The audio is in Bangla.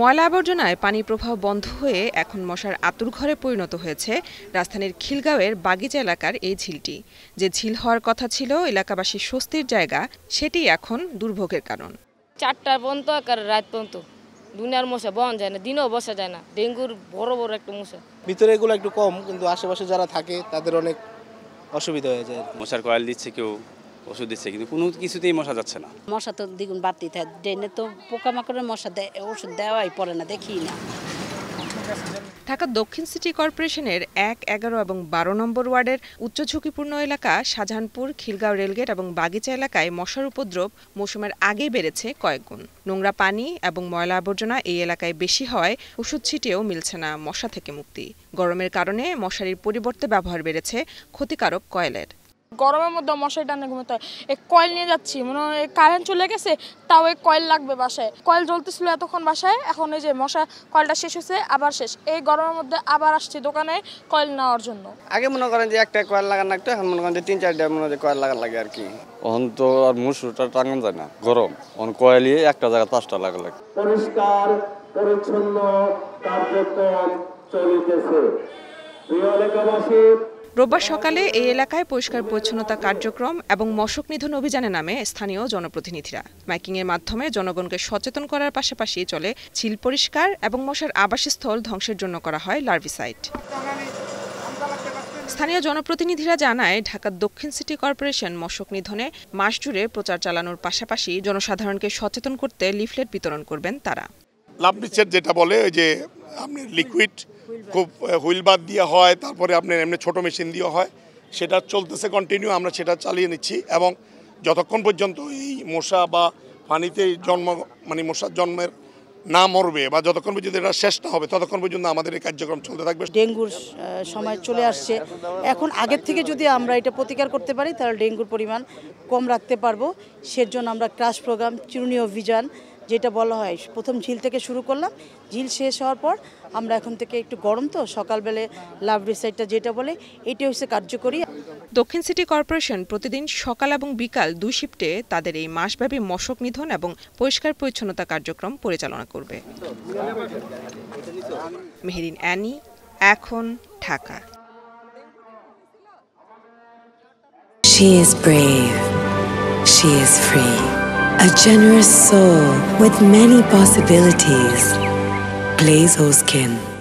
ময়লা আবর্জনায় পানি প্রবাহ বন্ধ হয়ে এখন মশার আতুর ঘরে পরিণত হয়েছে রাজধানীর খিলগাঁওয়ের বাগিচা এলাকার এই ঝিলটি যে ঝিল হওয়ার কথা ছিল এলাকাবাসীর স্বস্তির জায়গা সেটি এখন দুর্ভোগের কারণ চারটা পর্যন্ত আর রাত পর্যন্ত দুনিয়ার মশা বন যায় না দিনেও বসা যায় না ডেঙ্গুর বড় বড় একটা মশা ভিতরে এগুলো একটু কম কিন্তু আশেপাশে যারা থাকে তাদের অনেক অসুবিধা হয়ে যায় মশার কয়েল দিচ্ছে কেউ ওষুধ দিচ্ছে কিন্তু কোনো কিছুতেই মশা যাচ্ছে না মশা তো দ্বিগুণ বাড়তেই থাকে ড্রেনে তো পোকামাকড়ের মশা ওষুধ দেওয়াই পড়ে না দেখি না ঢাকা দক্ষিণ সিটি কর্পোরেশনের এক এগারো এবং বারো নম্বর ওয়ার্ডের উচ্চ ঝুঁকিপূর্ণ এলাকা শাহজাহানপুর খিলগাঁও রেলগেট এবং বাগিচা এলাকায় মশার উপদ্রব মৌসুমের আগেই বেড়েছে কয়েকগুণ নোংরা পানি এবং ময়লা আবর্জনা এই এলাকায় বেশি হওয়ায় ওষুধ ছিটেও মিলছে না মশা থেকে মুক্তি গরমের কারণে মশারির পরিবর্তে ব্যবহার বেড়েছে ক্ষতিকারক কয়লের গরমের মধ্যে মশারি টানে ঘুমোতে হয় এই কয়েল নিয়ে যাচ্ছি মনে হয় কারেন্ট চলে গেছে তাও এই কয়েল লাগবে বাসায় কয়েল জ্বলতেছিল এতক্ষণ বাসায় এখন এই যে মশা কয়েলটা শেষ হয়েছে আবার শেষ এই গরমের মধ্যে আবার আসছি দোকানে কয়েল নেওয়ার জন্য আগে মনে করেন যে একটা কয়েল লাগান লাগতো এখন মনে করেন যে তিন চারটা মনে হয় কয়েল লাগান লাগে আর কি এখন তো আর মুসুরটা টাঙান যায় না গরম এখন কয়েলই একটা জায়গা পাঁচটা লাগা লাগে পরিষ্কার পরিচ্ছন্ন কার্যক্রম চলিতেছে প্রিয় এলাকাবাসী রোববার সকালে এই এলাকায় পরিষ্কার পরিচ্ছন্নতা কার্যক্রম এবং মশক নিধন অভিযানে নামে স্থানীয় জনপ্রতিনিধিরা মাইকিংয়ের মাধ্যমে জনগণকে সচেতন করার পাশাপাশি চলে ছিল পরিষ্কার এবং মশার আবাসস্থল ধ্বংসের জন্য করা হয় লার্ভিসাইড স্থানীয় জনপ্রতিনিধিরা জানায় ঢাকা দক্ষিণ সিটি কর্পোরেশন মশক নিধনে মাস জুড়ে প্রচার চালানোর পাশাপাশি জনসাধারণকে সচেতন করতে লিফলেট বিতরণ করবেন তারা লাভ যেটা বলে ওই যে আপনি লিকুইড খুব হুইল বাদ দিয়ে হয় তারপরে আপনার এমনি ছোট মেশিন দিয়ে হয় সেটা চলতেছে কন্টিনিউ আমরা সেটা চালিয়ে নিচ্ছি এবং যতক্ষণ পর্যন্ত এই মশা বা পানিতে জন্ম মানে মশার জন্মের না মরবে বা যতক্ষণ পর্যন্ত এটা শেষ না হবে ততক্ষণ পর্যন্ত আমাদের এই কার্যক্রম চলতে থাকবে ডেঙ্গুর সময় চলে আসছে এখন আগের থেকে যদি আমরা এটা প্রতিকার করতে পারি তাহলে ডেঙ্গুর পরিমাণ কম রাখতে পারবো সেজন্য আমরা ক্রাশ প্রোগ্রাম চিরুনি অভিযান যেটা বলা হয় প্রথম ঝিল থেকে শুরু করলাম ঝিল শেষ হওয়ার পর আমরা এখন থেকে একটু গরম তো সকালবেলে লাভ রিসাইডটা যেটা বলে এটা হচ্ছে কার্যকরী দক্ষিণ সিটি কর্পোরেশন প্রতিদিন সকাল এবং বিকাল দুই শিফটে তাদের এই মাসব্যাপী মশক নিধন এবং পরিষ্কার পরিচ্ছন্নতা কার্যক্রম পরিচালনা করবে মেহেরিন অ্যানি এখন Dhaka She is brave. She is free. A generous soul with many possibilities. Blaze Skin.